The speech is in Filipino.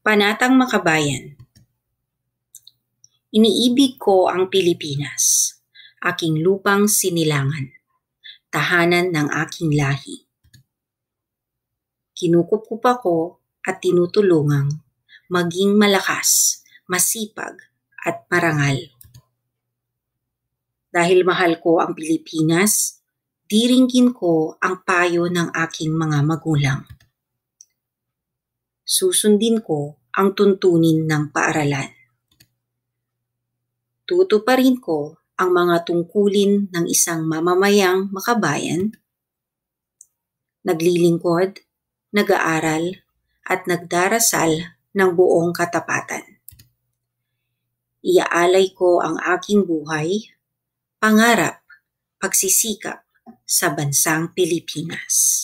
Panatang Makabayan Iniibig ko ang Pilipinas, aking lupang sinilangan, tahanan ng aking lahi. kinukup ako at tinutulungang maging malakas, masipag at marangal. Dahil mahal ko ang Pilipinas, diringgin ko ang payo ng aking mga magulang susundin ko ang tuntunin ng paaralan. Tutuparin ko ang mga tungkulin ng isang mamamayang makabayan, naglilingkod, nag-aaral, at nagdarasal ng buong katapatan. Iaalay ko ang aking buhay, pangarap, pagsisikap sa bansang Pilipinas.